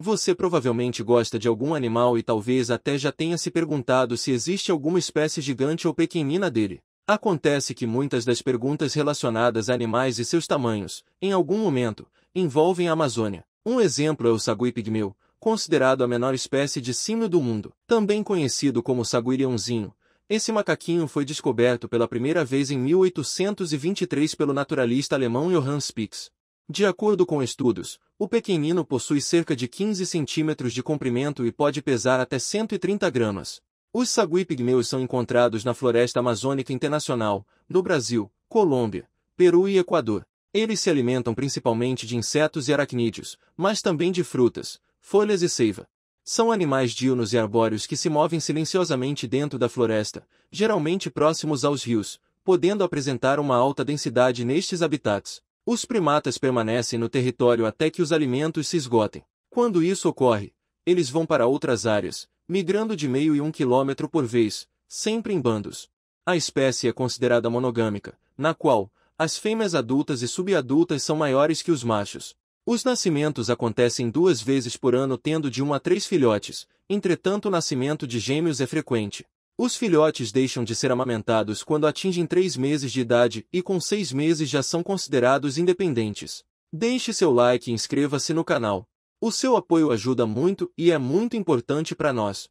Você provavelmente gosta de algum animal e talvez até já tenha se perguntado se existe alguma espécie gigante ou pequenina dele. Acontece que muitas das perguntas relacionadas a animais e seus tamanhos, em algum momento, envolvem a Amazônia. Um exemplo é o sagui pigmeu, considerado a menor espécie de símio do mundo, também conhecido como sagui leãozinho. Esse macaquinho foi descoberto pela primeira vez em 1823 pelo naturalista alemão Johann Spix. De acordo com estudos, o pequenino possui cerca de 15 centímetros de comprimento e pode pesar até 130 gramas. Os sagui pigmeus são encontrados na floresta amazônica internacional, no Brasil, Colômbia, Peru e Equador. Eles se alimentam principalmente de insetos e aracnídeos, mas também de frutas, folhas e seiva. São animais diurnos e arbóreos que se movem silenciosamente dentro da floresta, geralmente próximos aos rios, podendo apresentar uma alta densidade nestes habitats. Os primatas permanecem no território até que os alimentos se esgotem. Quando isso ocorre, eles vão para outras áreas, migrando de meio e um quilômetro por vez, sempre em bandos. A espécie é considerada monogâmica, na qual as fêmeas adultas e subadultas são maiores que os machos. Os nascimentos acontecem duas vezes por ano tendo de um a três filhotes, entretanto o nascimento de gêmeos é frequente. Os filhotes deixam de ser amamentados quando atingem três meses de idade e com seis meses já são considerados independentes. Deixe seu like e inscreva-se no canal. O seu apoio ajuda muito e é muito importante para nós.